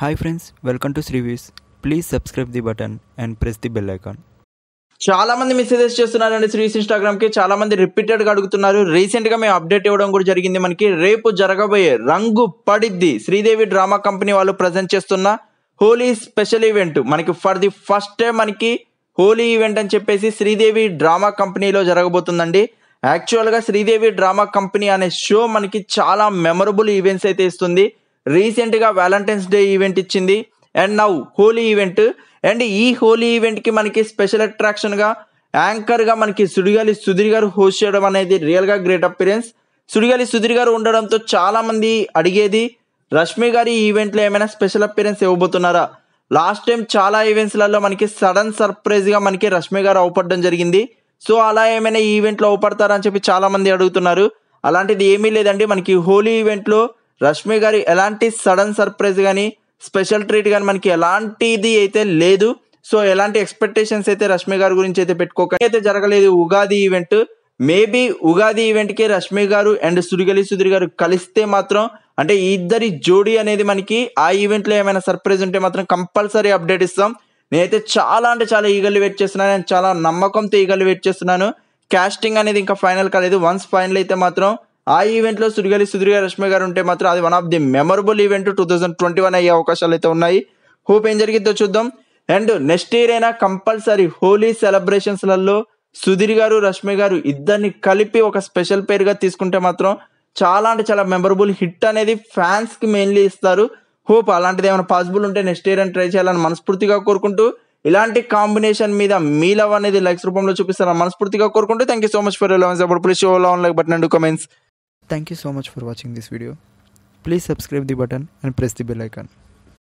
Hi friends welcome to శ్రీవీస్ please subscribe the button and press the bell icon చాలా మంది messages చేస్తున్నారండి శ్రీస్ ఇన్స్టాగ్రామ్కి కి చాలా మంది రిపీటెడ్గా అడుగుతున్నారు రీసెంట్గా మేము అప్డేట్ ఇవ్వడం కూడా జరిగింది మనకి రేపు జరగబోయే రంగు పడిద్ది శ్రీదేవి డ్రామా కంపెనీ వాళ్ళు ప్రజెంట్ చేస్తున్న హోలీ స్పెషల్ ఈవెంట్ మనకి ఫర్ ది ఫస్ట్ టైం మనకి హోలీ ఈవెంట్ అని చెప్పేసి శ్రీదేవి డ్రామా కంపెనీలో జరగబోతుందండి యాక్చువల్గా శ్రీదేవి డ్రామా కంపెనీ అనే షో మనకి చాలా మెమరబుల్ ఈవెంట్స్ అయితే ఇస్తుంది రీసెంట్గా వ్యాలంటైన్స్ డే ఈవెంట్ ఇచ్చింది and now Holi event and ఈ హోలీ ఈవెంట్కి మనకి స్పెషల్ అట్రాక్షన్గా యాంకర్గా మనకి సుడిగాలి సుధీర్ గారు హోస్ట్ చేయడం అనేది రియల్గా గ్రేట్ అపీరియన్స్ సుడిగాలి సుధీర్ గారు ఉండడంతో చాలామంది అడిగేది రష్మి గారి ఈవెంట్లో ఏమైనా స్పెషల్ అపీరెన్స్ ఇవ్వబోతున్నారా లాస్ట్ టైం చాలా ఈవెంట్స్లలో మనకి సడన్ సర్ప్రైజ్గా మనకి రష్మి గారు అవపడడం జరిగింది సో అలా ఏమైనా ఈవెంట్లో అవపడతారా అని చెప్పి చాలామంది అడుగుతున్నారు అలాంటిది ఏమీ లేదండి మనకి హోలీ ఈవెంట్లో రష్మి గారి ఎలాంటి సడన్ సర్ప్రైజ్ కానీ స్పెషల్ ట్రీట్ కానీ మనకి ఎలాంటిది అయితే లేదు సో ఎలాంటి ఎక్స్పెక్టేషన్స్ అయితే రష్మి గారి గురించి అయితే పెట్టుకోకండి అయితే జరగలేదు ఉగాది ఈవెంట్ మేబీ ఉగాది ఈవెంట్కి రష్మి గారు అండ్ సురిగలి సుధీర్ గారు కలిస్తే మాత్రం అంటే ఇద్దరి జోడీ అనేది మనకి ఆ ఈవెంట్లో ఏమైనా సర్ప్రైజ్ ఉంటే మాత్రం కంపల్సరీ అప్డేట్ ఇస్తాం నేనైతే చాలా అంటే చాలా ఈగలు వెయిట్ చేస్తున్నాను నేను చాలా నమ్మకంతో ఈగలు వెయిట్ చేస్తున్నాను క్యాస్టింగ్ అనేది ఇంకా ఫైనల్ కాలేదు వన్స్ ఫైనల్ అయితే మాత్రం ఆ ఈవెంట్లో సుడిగాలి సుధీర్గా రష్మి గారు ఉంటే మాత్రం అది one of the memorable event two thousand twenty one అయ్యే అవకాశాలు అయితే ఉన్నాయి హోప్ ఏం జరిగిద్దో చూద్దాం అండ్ నెక్స్ట్ ఇయర్ అయినా కంపల్సరీ హోలీ సెలబ్రేషన్స్లలో సుధీర్ గారు రష్మి గారు ఇద్దరిని కలిపి ఒక స్పెషల్ పేరుగా తీసుకుంటే మాత్రం చాలా అంటే చాలా మెమరబుల్ హిట్ అనేది ఫ్యాన్స్కి మెయిన్లీ ఇస్తారు హోప్ అలాంటిది ఏమైనా పాసిబుల్ ఉంటే నెక్స్ట్ ఇయర్ అని ట్రై చేయాలని మనస్ఫూర్తిగా కోరుకుంటూ ఇలాంటి కాంబినేషన్ మీద మీ లవ్ అనేది లైక్స్ రూపంలో చూపిస్తారని మనస్ఫూర్తిగా కోరుకుంటూ thank you so much for love please show love like but and comments Thank you so much for watching this video. Please subscribe the button and press the bell icon.